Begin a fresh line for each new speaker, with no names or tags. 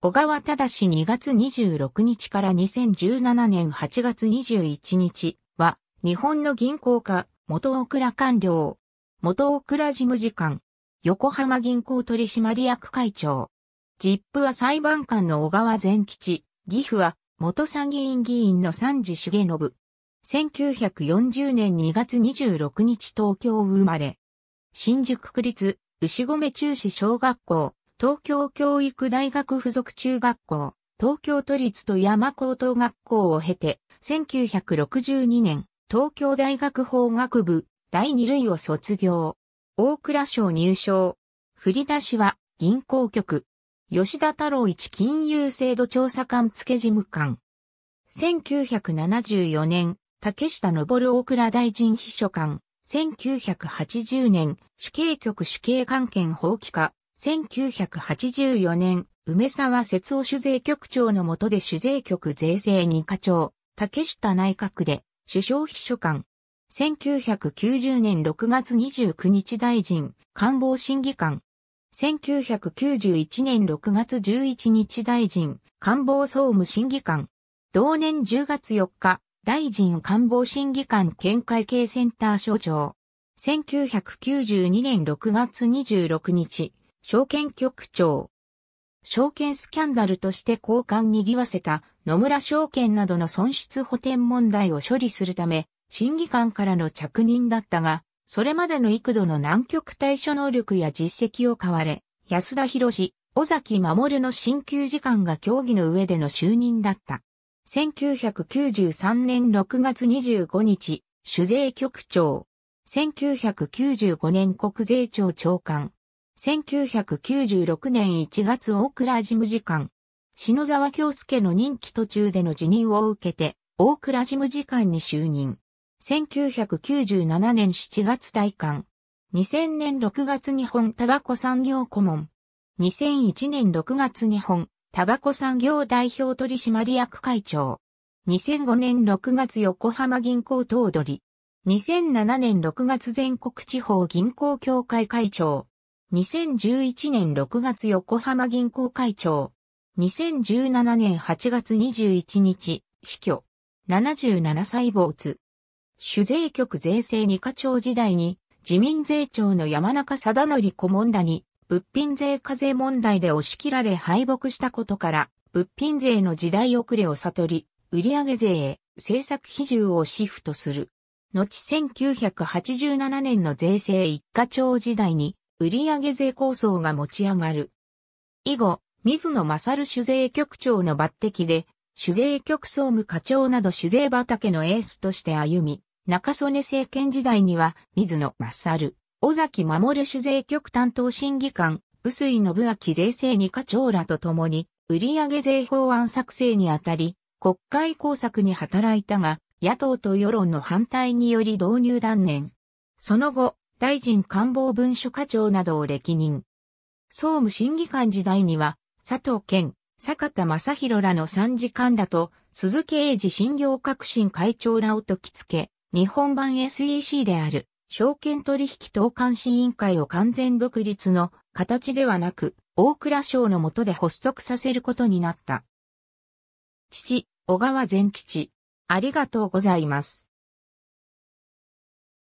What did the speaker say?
小川し、2月26日から2017年8月21日は、日本の銀行家、元大倉官僚、元大倉事務次官、横浜銀行取締役会長。ジップは裁判官の小川善吉、義父は元参議院議員の三次重信。1940年2月26日東京生まれ。新宿区立牛込中市小学校。東京教育大学附属中学校、東京都立と山高等学校を経て、1962年、東京大学法学部第二類を卒業。大倉省入省。振り出しは銀行局。吉田太郎一金融制度調査官付事務官。1974年、竹下登大倉大臣秘書官。1980年、主計局主計関係法規課、1984年、梅沢節夫主税局長の下で主税局税制二課長、竹下内閣で首相秘書官。1990年6月29日大臣、官房審議官。1991年6月11日大臣、官房総務審議官。同年10月4日、大臣官房審議官県会計センター所長。1992年6月26日、証券局長。証券スキャンダルとして交換賑わせた野村証券などの損失補填問題を処理するため、審議官からの着任だったが、それまでの幾度の南極対処能力や実績を買われ、安田博士、尾崎守の新旧時間が協議の上での就任だった。1993年6月25日、酒税局長。1995年国税庁長官。1996年1月大倉事務次官、篠沢京介の任期途中での辞任を受けて、大倉事務次官に就任。1997年7月大官。2000年6月日本タバコ産業顧問。2001年6月日本タバコ産業代表取締役会長。2005年6月横浜銀行頭取。2007年6月全国地方銀行協会会長。2011年6月横浜銀行会長。2017年8月21日、死去。77歳没。主税局税制二課長時代に、自民税庁の山中貞則顧問らに、物品税課税問題で押し切られ敗北したことから、物品税の時代遅れを悟り、売上税へ政策比重をシフトする。後1987年の税制一課長時代に、売上税構想が持ち上がる。以後、水野勝主税局長の抜擢で、主税局総務課長など主税畑のエースとして歩み、中曽根政権時代には、水野勝、尾崎守主税局担当審議官、薄井信明税制二課長らと共に、売上税法案作成にあたり、国会工作に働いたが、野党と世論の反対により導入断念。その後、大臣官房文書課長などを歴任。総務審議官時代には、佐藤健、坂田正宏らの参事官らと、鈴木英二信用革新会長らを解きつけ、日本版 SEC である、証券取引等監視委員会を完全独立の形ではなく、大蔵省の下で発足させることになった。父、小川善吉。ありがとうございます。